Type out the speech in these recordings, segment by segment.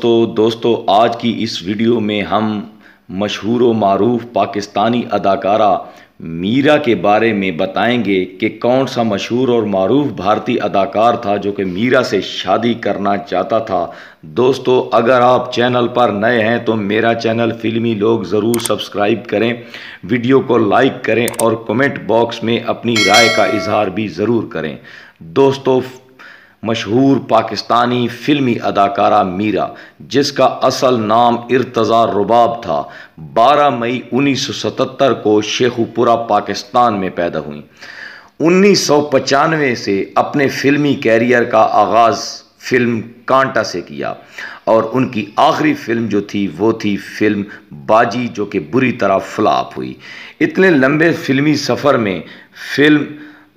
दोस्तों दोस्तों आज की इस वीडियो में हम मशहूर व मरूफ पाकिस्तानी अदाकारा मीरा के बारे में बताएंगे कि कौन सा मशहूर और मरूफ भारतीय अदाकार था जो कि मीरा से शादी करना चाहता था दोस्तों अगर आप चैनल पर नए हैं तो मेरा चैनल फिल्मी लोग ज़रूर सब्सक्राइब करें वीडियो को लाइक करें और कमेंट बॉक्स में अपनी राय का इजहार भी ज़रूर करें दोस्तों मशहूर पाकिस्तानी फिल्मी अदाकारा मीरा जिसका असल नाम इर्तज़ा रुबाब था 12 मई 1977 को शेखुपुरा पाकिस्तान में पैदा हुई पचानवे से अपने फिल्मी कैरियर का आगाज़ फिल्म कांटा से किया और उनकी आखिरी फिल्म जो थी वो थी फिल्म बाजी जो कि बुरी तरह फ्लॉप हुई इतने लंबे फिल्मी सफ़र में फिल्म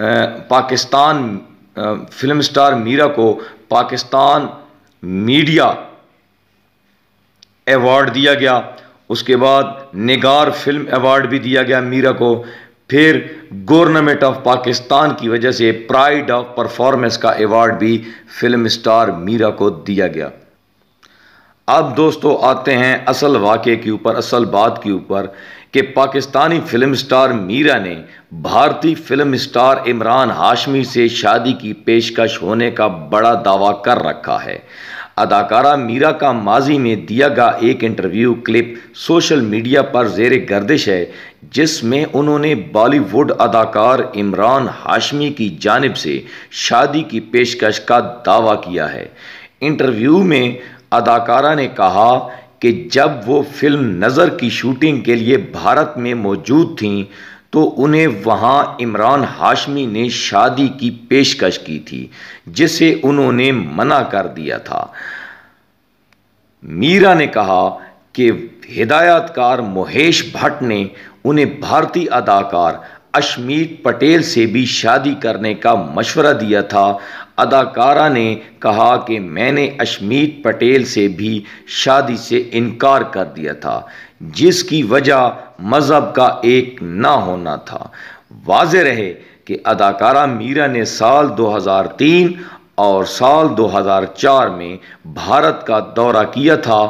आ, पाकिस्तान फिल्म स्टार मीरा को पाकिस्तान मीडिया अवार्ड दिया गया उसके बाद निगार फिल्म अवार्ड भी दिया गया मीरा को फिर गवर्नमेंट ऑफ पाकिस्तान की वजह से प्राइड ऑफ परफॉर्मेंस का अवार्ड भी फिल्म स्टार मीरा को दिया गया अब दोस्तों आते हैं असल वाक़े के ऊपर असल बात के ऊपर कि पाकिस्तानी फिल्म स्टार मीरा ने भारतीय फिल्म स्टार इमरान हाशमी से शादी की पेशकश होने का बड़ा दावा कर रखा है अदाकारा मीरा का माजी में दिया गया एक इंटरव्यू क्लिप सोशल मीडिया पर जेर गर्दिश है जिसमें उन्होंने बॉलीवुड अदाकार इमरान हाशमी की जानब से शादी की पेशकश का दावा किया है इंटरव्यू में अदाकारा ने कहा कि जब वो फिल्म नज़र की शूटिंग के लिए भारत में मौजूद थीं तो उन्हें वहाँ इमरान हाशमी ने शादी की पेशकश की थी जिसे उन्होंने मना कर दिया था मीरा ने कहा कि हिदायतकार मोहेश भट्ट ने उन्हें भारतीय अदाकार अशमीत पटेल से भी शादी करने का मशवरा दिया था अदाकारा ने कहा कि मैंने अशमीत पटेल से भी शादी से इनकार कर दिया था जिसकी वजह मज़हब का एक ना होना था वाज रहे कि अदाकारा मीरा ने साल 2003 और साल 2004 में भारत का दौरा किया था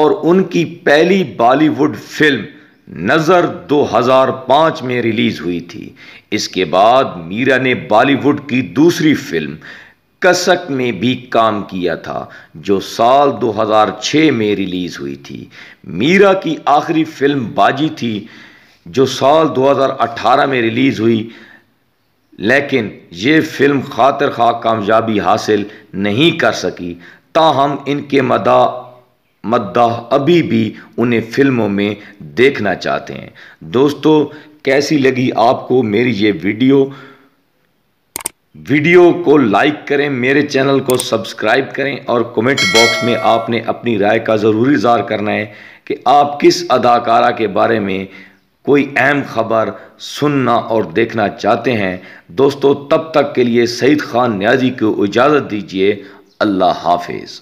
और उनकी पहली बॉलीवुड फिल्म नज़र 2005 में रिलीज़ हुई थी इसके बाद मीरा ने बॉलीवुड की दूसरी फिल्म कसक में भी काम किया था जो साल 2006 में रिलीज़ हुई थी मीरा की आखिरी फिल्म बाजी थी जो साल 2018 में रिलीज़ हुई लेकिन ये फिल्म खातर खा कामयाबी हासिल नहीं कर सकी ताहम इनके मदा मद्दाह अभी भी उन्हें फिल्मों में देखना चाहते हैं दोस्तों कैसी लगी आपको मेरी ये वीडियो वीडियो को लाइक करें मेरे चैनल को सब्सक्राइब करें और कमेंट बॉक्स में आपने अपनी राय का ज़रूर इजहार करना है कि आप किस अदाकारा के बारे में कोई अहम खबर सुनना और देखना चाहते हैं दोस्तों तब तक के लिए सईद खान न्याजी को इजाज़त दीजिए अल्लाह हाफिज़